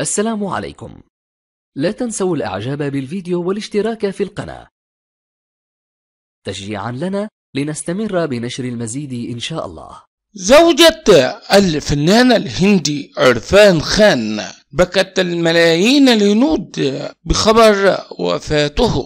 السلام عليكم لا تنسوا الاعجاب بالفيديو والاشتراك في القناة تشجيعا لنا لنستمر بنشر المزيد إن شاء الله زوجة الفنان الهندي عرفان خان بكت الملايين الهنود بخبر وفاته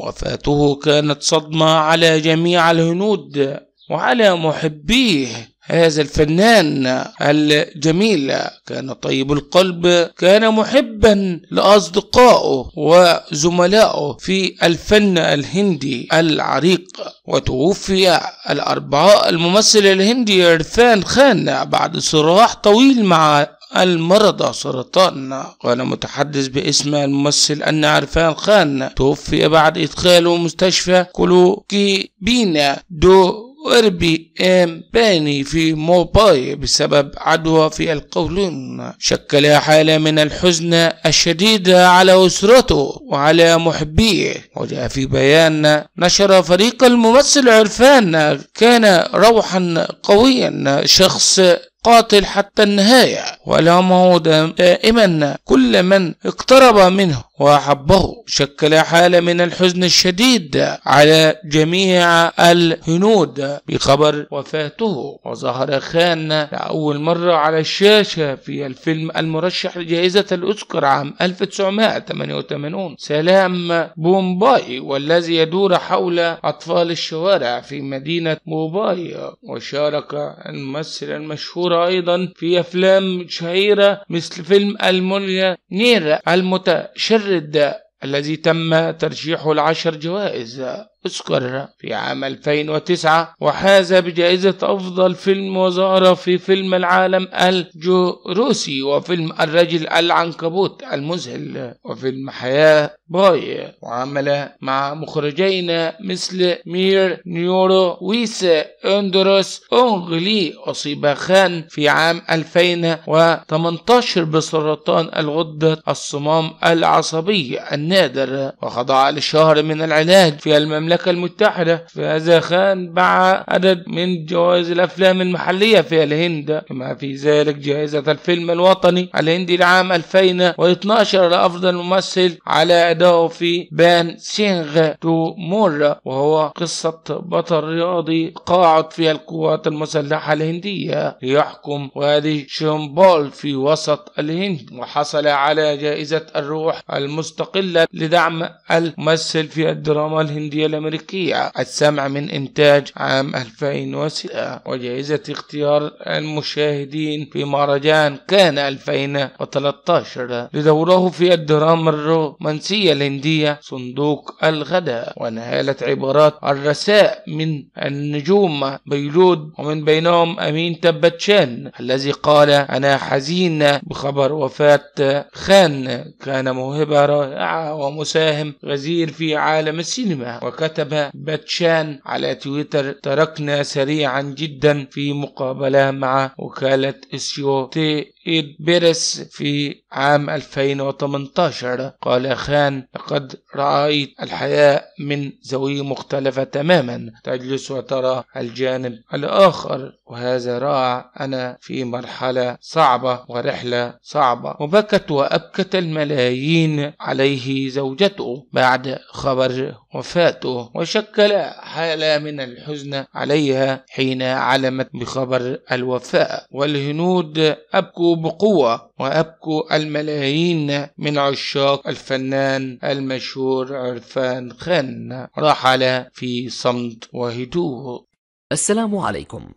وفاته كانت صدمة على جميع الهنود وعلى محبيه هذا الفنان الجميل كان طيب القلب كان محبا لأصدقائه وزملائه في الفن الهندي العريق وتوفي الأربعاء الممثل الهندي عرفان خان بعد صراع طويل مع المرض سرطان قال متحدث باسم الممثل أن عرفان خان توفي بعد إدخاله مستشفى كلوكي بينا دو واربي أمباني إيه، في موباي بسبب عدوى في القولون شكل حالة من الحزن الشديد على أسرته وعلى محبيه وجاء في بيان نشر فريق الممثل عرفان كان روحا قويا شخص قاتل حتى النهاية ولامه دائما كل من اقترب منه وأحبه شكل حالة من الحزن الشديد على جميع الهنود بخبر وفاته وظهر خان لأول مرة على الشاشة في الفيلم المرشح لجائزة الأوسكار عام 1988 سلام بومباي والذي يدور حول أطفال الشوارع في مدينة موباي وشارك الممثل المشهور مشهورة أيضا في أفلام شهيرة مثل فيلم المونيا نيرا المتشرد الذي تم ترشيحه لعشر جوائز أذكر في عام 2009 وحاز بجائزة أفضل فيلم وظهر في فيلم العالم الجروسي وفيلم الرجل العنكبوت المذهل وفيلم حياة باي وعمل مع مخرجين مثل مير نيورو ويس اندروس اونغلي أصيب خان في عام 2018 بسرطان الغدة الصمام العصبي النادر وخضع لشهر من العلاج في المملكة المملكة المتحدة فهذا خان باع عدد من جوائز الأفلام المحلية في الهند كما في ذلك جائزة الفيلم الوطني الهندي لعام 2012 لأفضل ممثل على أدائه في بان سينغ تو مورا وهو قصة بطل رياضي قاعد في القوات المسلحة الهندية ليحكم وادي شومبول في وسط الهند وحصل على جائزة الروح المستقلة لدعم الممثل في الدراما الهندية الأمريكية السمع من إنتاج عام 2006 وجائزة اختيار المشاهدين في مهرجان كان 2013 لدوره في الدراما الرومانسية الهندية صندوق الغداء ونهالت عبارات الرساء من النجوم بيلود ومن بينهم أمين تبتشان الذي قال أنا حزين بخبر وفاة خان كان موهبة رائعة ومساهم غزير في عالم السينما وكتب كتب باتشان على تويتر تركنا سريعا جدا في مقابلة مع وكالة اسيو تي إيد بيرس في عام 2018 قال خان لقد رأيت الحياة من زاوية مختلفة تماما تجلس وترى الجانب الآخر وهذا رائع أنا في مرحلة صعبة ورحلة صعبة وبكت وأبكت الملايين عليه زوجته بعد خبر وفاته موته وشكل حالة من الحزن عليها حين علمت بخبر الوفاء والهنود أبكوا بقوة وأبكوا الملايين من عشاق الفنان المشهور عرفان خان رحل في صمت وهدوء السلام عليكم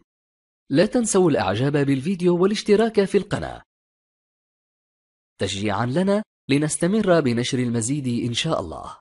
لا تنسوا الإعجاب بالفيديو والاشتراك في القناة تشجيعا لنا لنستمر بنشر المزيد إن شاء الله